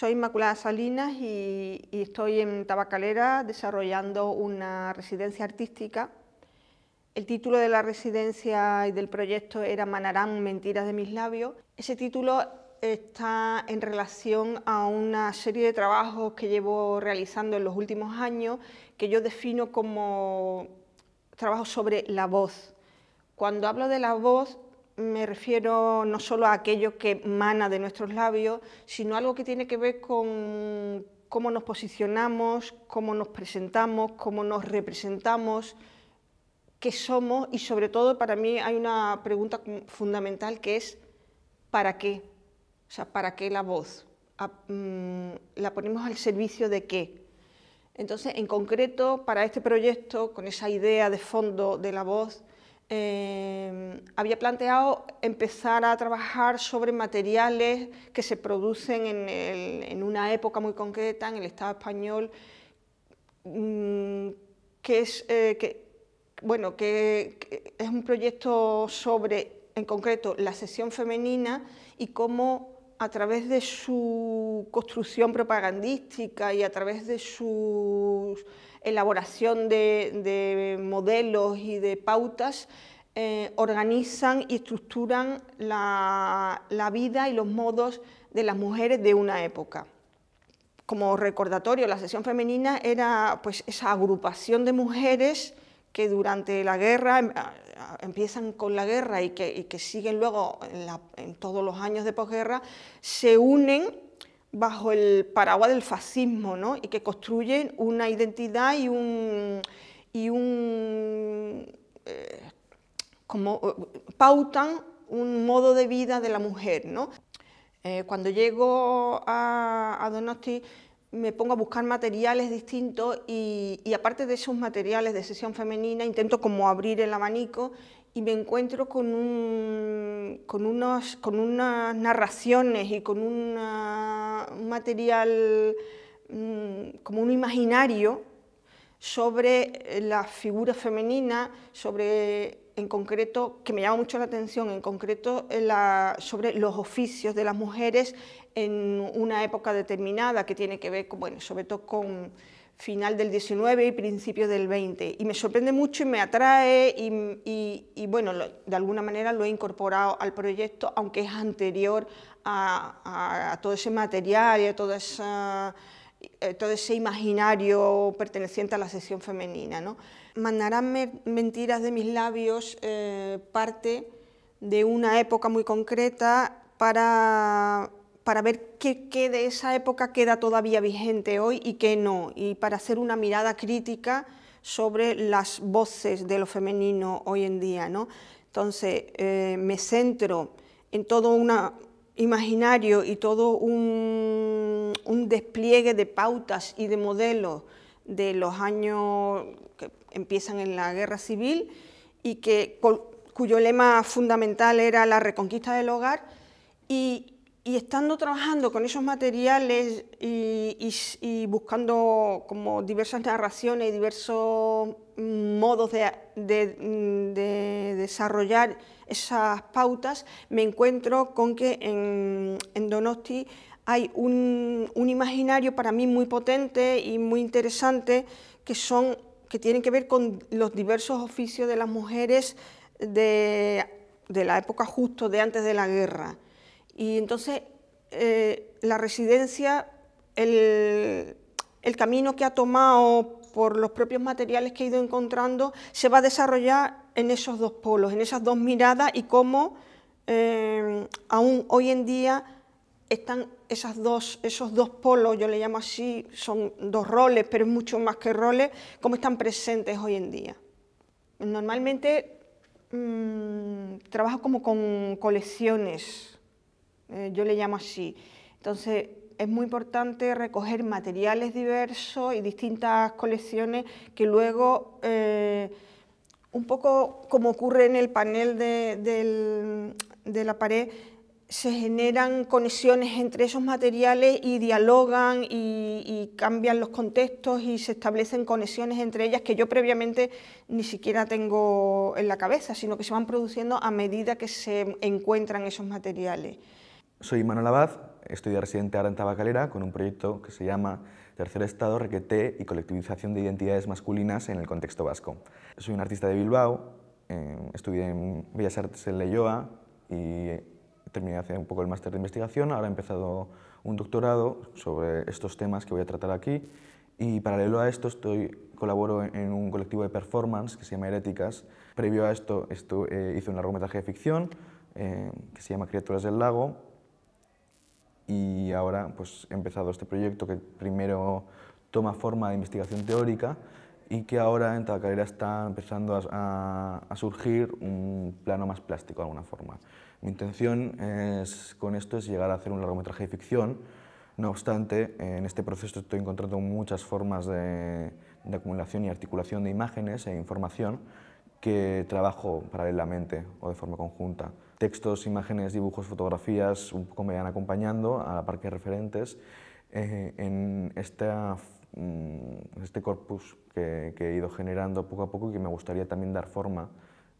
Soy Inmaculada Salinas y, estoy en Tabacalera desarrollando una residencia artística. El título de la residencia y del proyecto era Manarán Mentiras de mis labios. Ese título está en relación a una serie de trabajos que llevo realizando en los últimos años que yo defino como trabajo sobre la voz. Cuando hablo de la voz me refiero no solo a aquello que emana de nuestros labios, sino algo que tiene que ver con cómo nos posicionamos, cómo nos presentamos, cómo nos representamos, qué somos y sobre todo para mí hay una pregunta fundamental que es ¿para qué? O sea, ¿para qué la voz? Ah, mm, ¿La ponemos al servicio de qué? Entonces, en concreto, para este proyecto, con esa idea de fondo de la voz, Em, había planteado empezar a trabajar sobre materiales que se producen en, una época muy concreta, en el Estado español, mm, que, es, eh, bueno, que es un proyecto sobre, en concreto, la sesión femenina y cómo a través de su construcción propagandística y a través de su elaboración de, modelos y de pautas, eh, organizan y estructuran la, la, vida y los modos de las mujeres de una época. Como recordatorio, la sesión femenina era pues, esa agrupación de mujeres que durante la guerra empiezan con la guerra y que, siguen luego en, todos los años de posguerra, se unen bajo el paraguas del fascismo y que construyen una identidad y un... Y un eh, como pautan un modo de vida de la mujer. ¿no? Eh, cuando llego a, a Donosti me pongo a buscar materiales distintos y, aparte de esos materiales de sesión femenina intento como abrir el abanico y me encuentro con, un, con, unos, con unas narraciones y con un material mm, como un imaginario sobre las figuras femeninas, sobre en concreto, que me llama mucho la atención, en concreto sobre los oficios de las mujeres en una época determinada que tiene que ver, bueno, sobre todo con final del 19 y principios del 20. Y me sorprende mucho y me atrae y, y, bueno, de alguna manera lo he incorporado al proyecto, aunque es anterior a, todo ese material y a todo, esa, eh, todo ese imaginario perteneciente a la sección femenina. ¿no? Mandarán mentiras de mis labios eh, parte de una época muy concreta para para ver qué, de esa época queda todavía vigente hoy y qué no, y para hacer una mirada crítica sobre las voces de lo femenino hoy en día. ¿no? Entonces, eh, me centro en todo un imaginario y todo un, un despliegue de pautas y de modelos de los años que empiezan en la guerra civil y que, cuyo lema fundamental era la reconquista del hogar y y estando trabajando con esos materiales y, buscando como diversas narraciones y diversos mm, modos mm, de, desarrollar esas pautas, me encuentro con que en, Donosti hay un, imaginario para mí muy potente y muy interesante que, son, que tienen que ver con los diversos oficios de las mujeres de la época justo de antes de la guerra. Y entonces eh, la residencia, el, camino que ha tomado por los propios materiales que he ido encontrando, se va a desarrollar en esos dos polos, en esas dos miradas y cómo eh, aún hoy en día están esas dos, esos dos polos, yo le llamo así, son dos roles, pero es mucho más que roles, cómo están presentes hoy en día. Normalmente mm, trabajo como con colecciones, eh, yo le llamo así. Entonces, es muy importante recoger materiales diversos y distintas colecciones que luego, eh, un poco como ocurre en el panel de, de la pared, se generan conexiones entre esos materiales y dialogan y, cambian los contextos y se establecen conexiones entre ellas que yo previamente ni siquiera tengo en la cabeza, sino que se van produciendo a medida que se encuentran esos materiales. Soy Manuel Abad, estoy de residente ahora en Tabacalera con un proyecto que se llama Tercer Estado, Requeté y Colectivización de Identidades Masculinas en el Contexto Vasco. Soy un artista de Bilbao, eh, estudié en Bellas Artes en Leyoa y terminé hace un poco el máster de investigación, ahora he empezado un doctorado sobre estos temas que voy a tratar aquí y paralelo a esto estoy, colaboro en un colectivo de performance que se llama Heréticas. Previo a esto, esto eh, hice un largometraje de ficción eh, que se llama Criaturas del Lago y ahora pues, he empezado este proyecto que primero toma forma de investigación teórica y que ahora en carrera está empezando a, surgir un plano más plástico de alguna forma. Mi intención es, con esto es llegar a hacer un largometraje de ficción, no obstante, en este proceso estoy encontrando muchas formas de acumulación y articulación de imágenes e información que trabajo paralelamente o de forma conjunta textos, imágenes, dibujos, fotografías, un poco me van acompañando a la par que referentes eh, en mm, este corpus que, que, he ido generando poco a poco y que me gustaría también dar forma,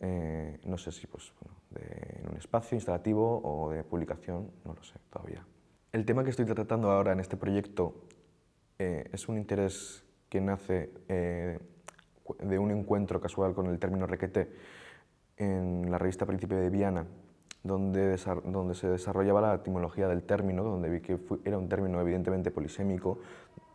eh, no sé si pues, de, en un espacio instalativo o de publicación, no lo sé todavía. El tema que estoy tratando ahora en este proyecto eh, es un interés que nace de un encuentro casual con el término requete en la revista Príncipe de Viana, donde, donde se desarrollaba la etimología del término, donde vi que era un término evidentemente polisémico,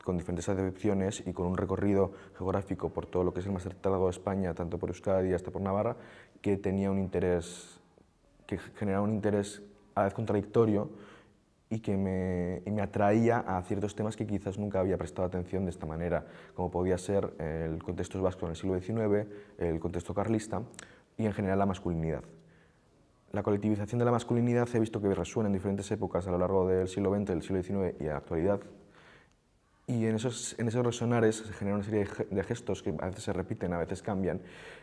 con diferentes acepciones y con un recorrido geográfico por todo lo que es el más cercano de España, tanto por Euskadi hasta por Navarra, que tenía un interés, que generaba un interés a la vez contradictorio y que me, me, atraía a ciertos temas que quizás nunca había prestado atención de esta manera, como podía ser el contexto vasco en el siglo XIX, el contexto carlista y en general la masculinidad la colectivización de la masculinidad he visto que resuena en diferentes épocas a lo largo del siglo XX, del siglo XIX y a la actualidad. Y en esos, en esos resonares se genera una serie de gestos que a veces se repiten, a veces cambian,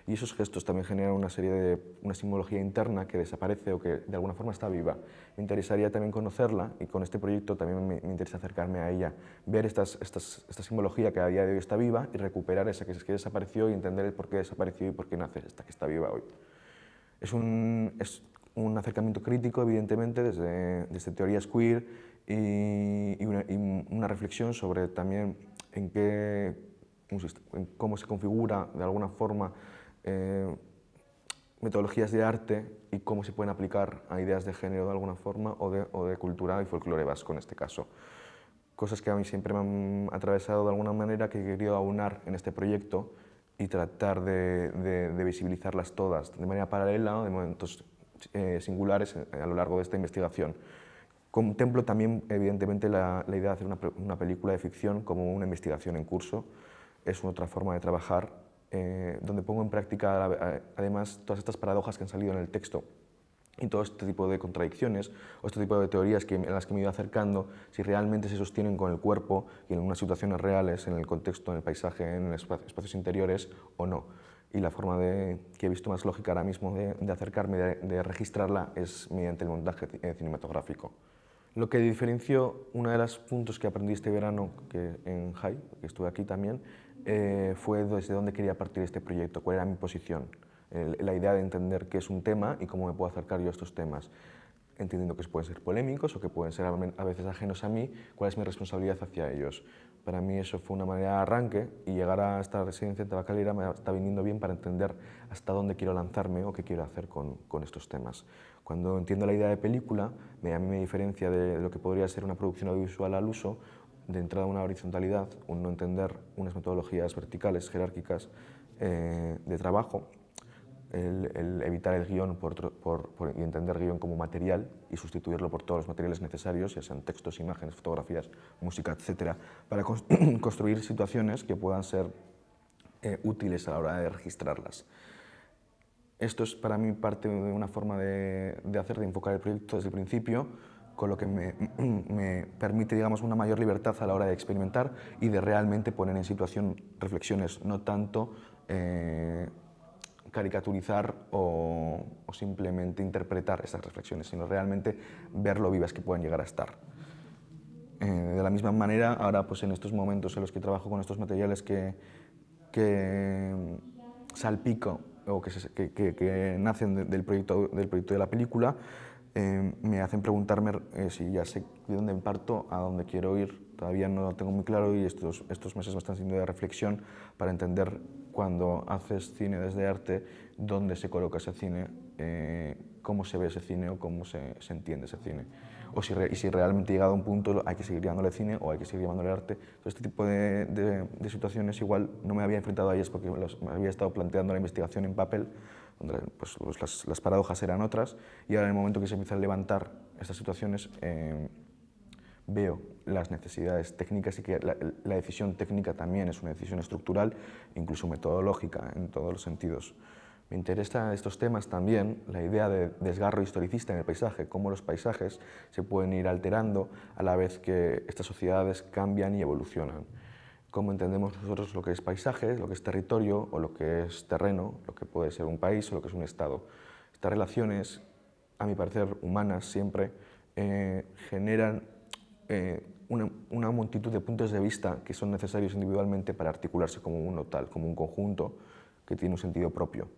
y esos gestos también generan una serie de una simbología interna que desaparece o que de alguna forma está viva. Me interesaría también conocerla y con este proyecto también me, interesa acercarme a ella, ver estas, esta simbología que a día de hoy está viva y recuperar esa que, que desapareció y entender el por qué desapareció y por qué nace esta que está viva hoy. Es un, es, un acercamiento crítico, evidentemente, desde, desde teorías queer y, una, reflexión sobre también en qué, cómo se configura de alguna forma eh, metodologías de arte y cómo se pueden aplicar a ideas de género de alguna forma o de, o de cultura y folclore vasco en este caso. Cosas que a mí siempre me han atravesado de alguna manera que he querido aunar en este proyecto y tratar de, visibilizarlas todas de manera paralela, de eh, singulares eh, a lo largo de esta investigación. Contemplo también, evidentemente, la, idea de hacer una, película de ficción como una investigación en curso. Es otra forma de trabajar eh, donde pongo en práctica, además, todas estas paradojas que han salido en el texto y todo este tipo de contradicciones o este tipo de teorías que, en las que me he ido acercando, si realmente se sostienen con el cuerpo y en unas situaciones reales, en el contexto, en el paisaje, en espacios interiores o no y la forma de, que he visto más lógica ahora mismo de, acercarme, de, registrarla, es mediante el montaje eh, cinematográfico. Lo que diferenció, uno de los puntos que aprendí este verano que, en Jai, que estuve aquí también, eh, fue desde dónde quería partir este proyecto, cuál era mi posición, la idea de entender qué es un tema y cómo me puedo acercar yo a estos temas entendiendo que pueden ser polémicos o que pueden ser a veces ajenos a mí, cuál es mi responsabilidad hacia ellos. Para mí eso fue una manera de arranque y llegar a esta residencia de Tabacalera me está viniendo bien para entender hasta dónde quiero lanzarme o qué quiero hacer con, con estos temas. Cuando entiendo la idea de película, me, a mí me diferencia de lo que podría ser una producción audiovisual al uso, de entrada una horizontalidad, un no entender unas metodologías verticales, jerárquicas eh, de trabajo el, evitar el guión y entender guión como material y sustituirlo por todos los materiales necesarios, ya sean textos, imágenes, fotografías, música, etcétera, para construir situaciones que puedan ser eh, útiles a la hora de registrarlas. Esto es para mí parte de una forma de, hacer, de enfocar el proyecto desde el principio, con lo que me, permite digamos, una mayor libertad a la hora de experimentar y de realmente poner en situación reflexiones, no tanto eh, caricaturizar o, simplemente interpretar estas reflexiones, sino realmente ver lo vivas que puedan llegar a estar. Eh, de la misma manera, ahora pues en estos momentos en los que trabajo con estos materiales que, mm, salpico o que, nacen del, proyecto, del proyecto de la película, eh, me hacen preguntarme eh, si ya sé de dónde parto, a dónde quiero ir. Todavía no lo tengo muy claro y estos, estos meses me están siendo de reflexión para entender cuando haces cine desde arte, dónde se coloca ese cine, eh, cómo se ve ese cine o cómo se, entiende ese cine. O si, y si realmente llegado a un punto hay que seguir llamándole cine o hay que seguir llamándole arte. Todo este tipo de, situaciones igual no me había enfrentado a ellas porque me había estado planteando la investigación en papel, donde pues, pues las, paradojas eran otras, y ahora en el momento que se empiezan a levantar estas situaciones, eh, veo las necesidades técnicas y que la, decisión técnica también es una decisión estructural, incluso metodológica en todos los sentidos. Me interesan estos temas también la idea de desgarro historicista en el paisaje, cómo los paisajes se pueden ir alterando a la vez que estas sociedades cambian y evolucionan. Cómo entendemos nosotros lo que es paisaje, lo que es territorio o lo que es terreno, lo que puede ser un país o lo que es un estado. Estas relaciones, a mi parecer, humanas siempre eh, generan eh, una, multitud de puntos de vista que son necesarios individualmente para articularse como uno tal, como un conjunto que tiene un sentido propio.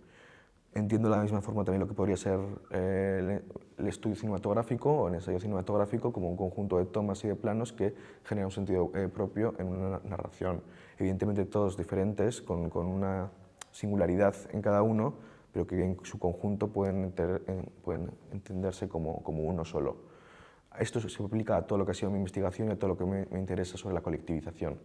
Entiendo de la misma forma también lo que podría ser eh, el estudio cinematográfico o el ensayo cinematográfico como un conjunto de tomas y de planos que genera un sentido eh, propio en una narración. Evidentemente todos diferentes, con, una singularidad en cada uno, pero que en su conjunto pueden, entenderse como uno solo. Esto se aplica a todo lo que ha sido mi investigación y a todo lo que me, interesa sobre la colectivización.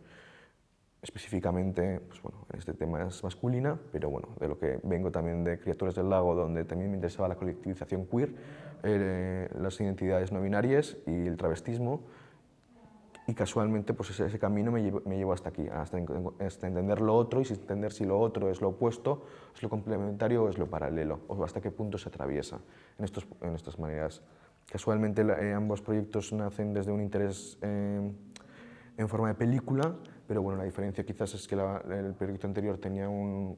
Específicamente, pues bueno, este tema es masculina, pero bueno, de lo que vengo también de Criaturas del Lago, donde también me interesaba la colectivización queer, eh, las identidades no binarias y el travestismo. Y casualmente, pues ese, camino me llevó, hasta aquí, hasta, entender lo otro y entender si lo otro es lo opuesto, es lo complementario o es lo paralelo, o hasta qué punto se atraviesa en estas maneras Casualmente eh, ambos proyectos nacen desde un interés eh, en forma de película, pero bueno, la diferencia quizás es que el proyecto anterior tenía un,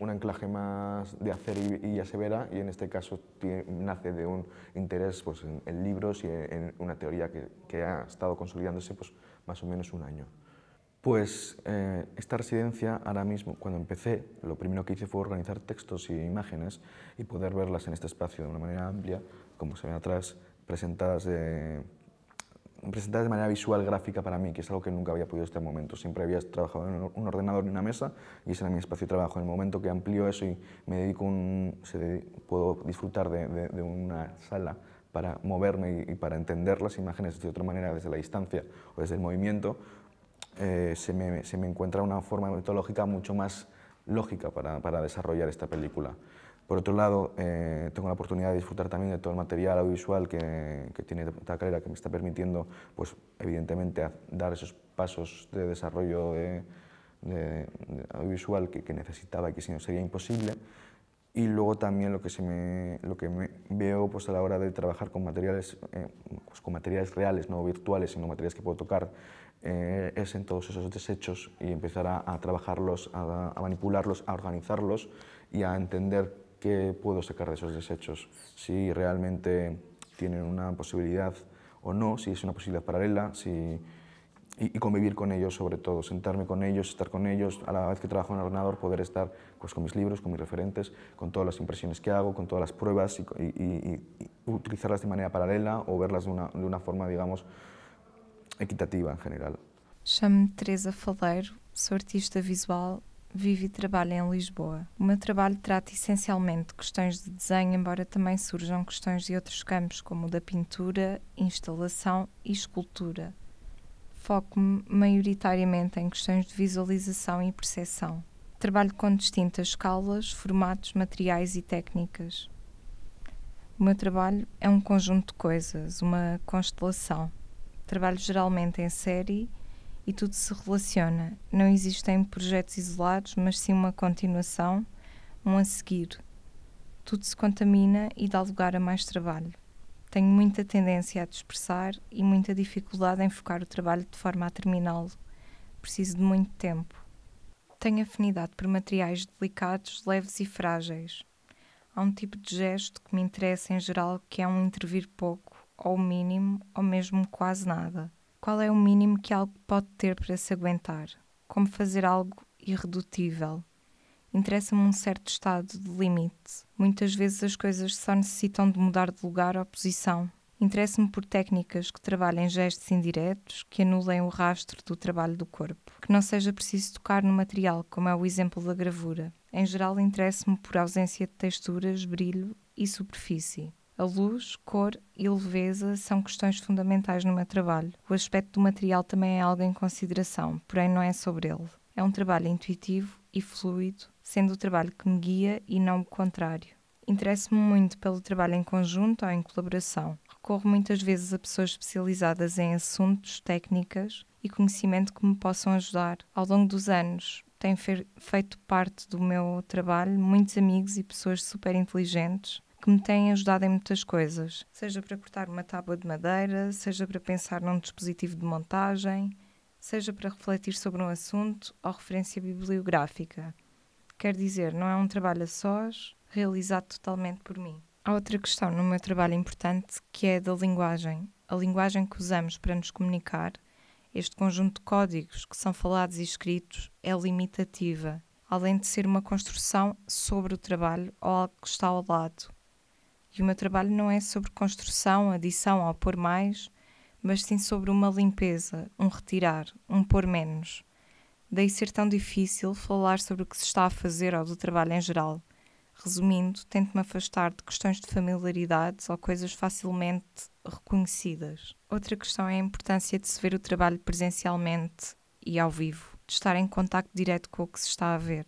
anclaje más de hacer y, y, ya y en este caso nace de un interés pues, en, libros y en, una teoría que, ha estado consolidándose pues, más o menos un año. Pues eh, esta residencia, ahora mismo, cuando empecé, lo primero que hice fue organizar textos y imágenes y poder verlas en este espacio de una manera amplia como se ve atrás, presentadas de, presentadas de manera visual, gráfica para mí, que es algo que nunca había podido hasta el momento. Siempre había trabajado en un ordenador y una mesa y ese era mi espacio de trabajo. En el momento que amplío eso y me dedico un, se puedo disfrutar de, una sala para moverme y, para entender las imágenes de otra manera desde la distancia o desde el movimiento, eh, se, me, se me encuentra una forma metodológica mucho más lógica para, para desarrollar esta película. Por otro lado, eh, tengo la oportunidad de disfrutar también de todo el material audiovisual que, que tiene carrera que me está permitiendo, pues, evidentemente, dar esos pasos de desarrollo audiovisual que, necesitaba y que si no sería imposible. Y luego también lo que, se me, lo que me veo pues, a la hora de trabajar con materiales, eh, pues, con materiales reales, no virtuales, sino materiales que puedo tocar, eh, es en todos esos desechos y empezar a, trabajarlos, a, manipularlos, a organizarlos y a entender qué puedo sacar de esos desechos, si realmente tienen una posibilidad o no, si es una posibilidad paralela, y, convivir con ellos sobre todo, sentarme con ellos, estar con ellos, a la vez que trabajo en el ordenador poder estar pues, con mis libros, con mis referentes, con todas las impresiones que hago, con todas las pruebas y, utilizarlas de manera paralela o verlas de una forma, digamos, equitativa em geral. Chamo-me Teresa Faleiro, sou artista visual, vivo e trabalho em Lisboa. O meu trabalho trata essencialmente de questões de desenho, embora também surjam questões de outros campos, como o da pintura, instalação e escultura. Foco-me maioritariamente em questões de visualização e percepção. Trabalho com distintas escalas, formatos, materiais e técnicas. O meu trabalho é um conjunto de coisas, uma constelação. Trabalho geralmente em série e tudo se relaciona. Não existem projetos isolados, mas sim uma continuação, um a seguir. Tudo se contamina e dá lugar a mais trabalho. Tenho muita tendência a dispersar e muita dificuldade em focar o trabalho de forma a terminá-lo. Preciso de muito tempo. Tenho afinidade por materiais delicados, leves e frágeis. Há um tipo de gesto que me interessa em geral, que é um intervir pouco ou o mínimo ou mesmo quase nada? Qual é o mínimo que algo pode ter para se aguentar? Como fazer algo irredutível? Interessa-me um certo estado de limite. Muitas vezes as coisas só necessitam de mudar de lugar ou posição. interessa me por técnicas que trabalhem gestos indiretos, que anulem o rastro do trabalho do corpo, que não seja preciso tocar no material, como é o exemplo da gravura. Em geral, interessa me por ausência de texturas, brilho e superfície. A luz, cor e leveza são questões fundamentais no meu trabalho. O aspecto do material também é algo em consideração, porém não é sobre ele. É um trabalho intuitivo e fluido, sendo o trabalho que me guia e não o contrário. Interesso-me muito pelo trabalho em conjunto ou em colaboração. Recorro muitas vezes a pessoas especializadas em assuntos, técnicas e conhecimento que me possam ajudar. Ao longo dos anos, tem feito parte do meu trabalho muitos amigos e pessoas super inteligentes que me têm ajudado em muitas coisas, seja para cortar uma tábua de madeira, seja para pensar num dispositivo de montagem, seja para refletir sobre um assunto ou referência bibliográfica. Quer dizer, não é um trabalho a sós, realizado totalmente por mim. Há outra questão no meu trabalho importante que é da linguagem. A linguagem que usamos para nos comunicar, este conjunto de códigos que são falados e escritos, é limitativa, além de ser uma construção sobre o trabalho ou algo que está ao lado, e o meu trabalho não é sobre construção, adição ao pôr mais, mas sim sobre uma limpeza, um retirar, um pôr menos. Daí ser tão difícil falar sobre o que se está a fazer ou do trabalho em geral. Resumindo, tento-me afastar de questões de familiaridades ou coisas facilmente reconhecidas. Outra questão é a importância de se ver o trabalho presencialmente e ao vivo, de estar em contacto direto com o que se está a ver.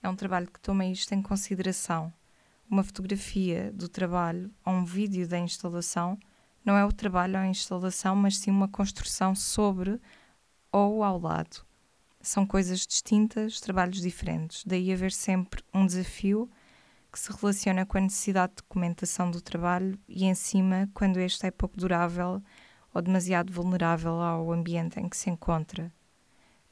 É um trabalho que toma isto em consideração uma fotografia do trabalho ou um vídeo da instalação não é o trabalho ou a instalação, mas sim uma construção sobre ou ao lado. São coisas distintas, trabalhos diferentes. Daí haver sempre um desafio que se relaciona com a necessidade de documentação do trabalho e, em cima, quando este é pouco durável ou demasiado vulnerável ao ambiente em que se encontra.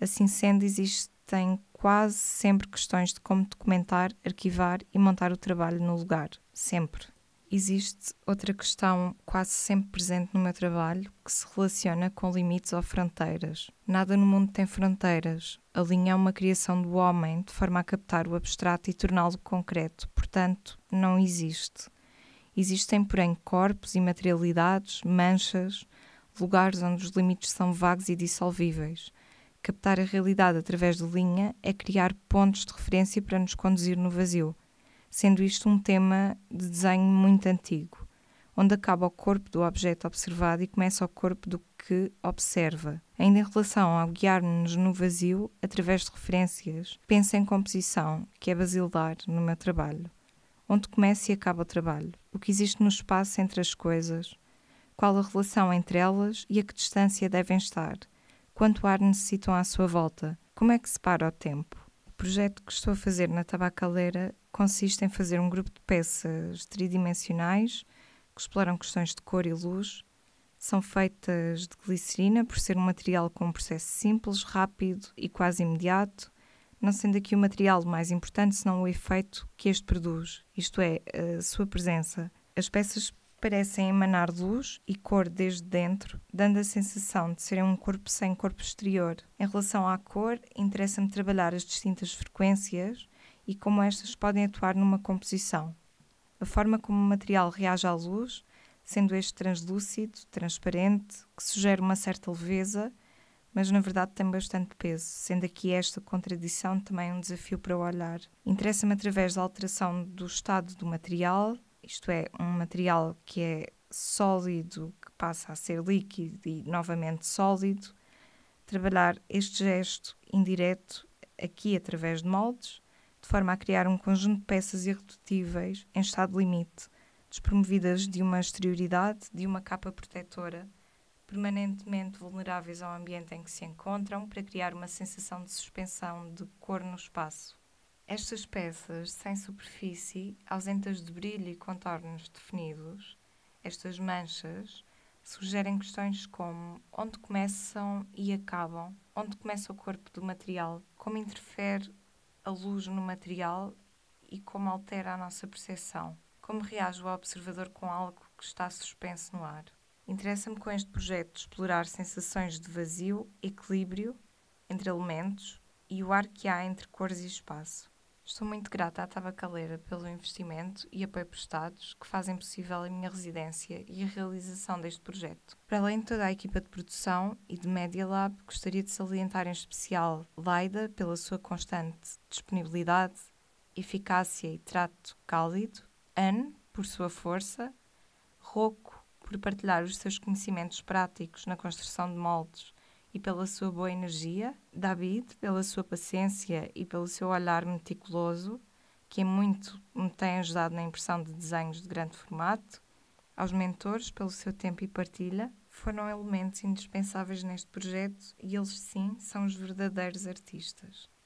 Assim sendo, existe tem quase sempre questões de como documentar, arquivar e montar o trabalho no lugar, sempre. Existe outra questão quase sempre presente no meu trabalho que se relaciona com limites ou fronteiras. Nada no mundo tem fronteiras. A linha é uma criação do homem de forma a captar o abstrato e torná-lo concreto, portanto, não existe. Existem, porém, corpos e materialidades, manchas, lugares onde os limites são vagos e dissolvíveis captar a realidade através de linha é criar pontos de referência para nos conduzir no vazio, sendo isto um tema de desenho muito antigo, onde acaba o corpo do objeto observado e começa o corpo do que observa. Ainda em relação ao guiar-nos no vazio através de referências, pensa em composição, que é basilar no meu trabalho. Onde começa e acaba o trabalho? O que existe no espaço entre as coisas? Qual a relação entre elas e a que distância devem estar? quanto ar necessitam à sua volta. Como é que se para o tempo? O projeto que estou a fazer na tabacaleira consiste em fazer um grupo de peças tridimensionais que exploram questões de cor e luz. São feitas de glicerina por ser um material com um processo simples, rápido e quase imediato, não sendo aqui o material mais importante senão o efeito que este produz, isto é, a sua presença. As peças parecem emanar luz e cor desde dentro, dando a sensação de serem um corpo sem corpo exterior. Em relação à cor, interessa-me trabalhar as distintas frequências e como estas podem atuar numa composição. A forma como o material reage à luz, sendo este translúcido, transparente, que sugere uma certa leveza, mas na verdade tem bastante peso, sendo aqui esta contradição também um desafio para o olhar. Interessa-me através da alteração do estado do material, isto é, um material que é sólido, que passa a ser líquido e novamente sólido, trabalhar este gesto indireto aqui através de moldes, de forma a criar um conjunto de peças irredutíveis em estado limite, despromovidas de uma exterioridade, de uma capa protetora, permanentemente vulneráveis ao ambiente em que se encontram, para criar uma sensação de suspensão de cor no espaço. Estas peças sem superfície, ausentas de brilho e contornos definidos, estas manchas, sugerem questões como onde começam e acabam, onde começa o corpo do material, como interfere a luz no material e como altera a nossa percepção, como reage o observador com algo que está suspenso no ar. Interessa-me com este projeto explorar sensações de vazio, equilíbrio entre elementos e o ar que há entre cores e espaço. Estou muito grata à Tabacaleira pelo investimento e apoio prestados que fazem possível a minha residência e a realização deste projeto. Para além de toda a equipa de produção e de Media Lab, gostaria de salientar em especial Laida pela sua constante disponibilidade, eficácia e trato cálido, Anne por sua força, Rocco por partilhar os seus conhecimentos práticos na construção de moldes e pela sua boa energia, David, pela sua paciência e pelo seu olhar meticuloso, que é muito me tem ajudado na impressão de desenhos de grande formato, aos mentores pelo seu tempo e partilha, foram elementos indispensáveis neste projeto e eles sim são os verdadeiros artistas.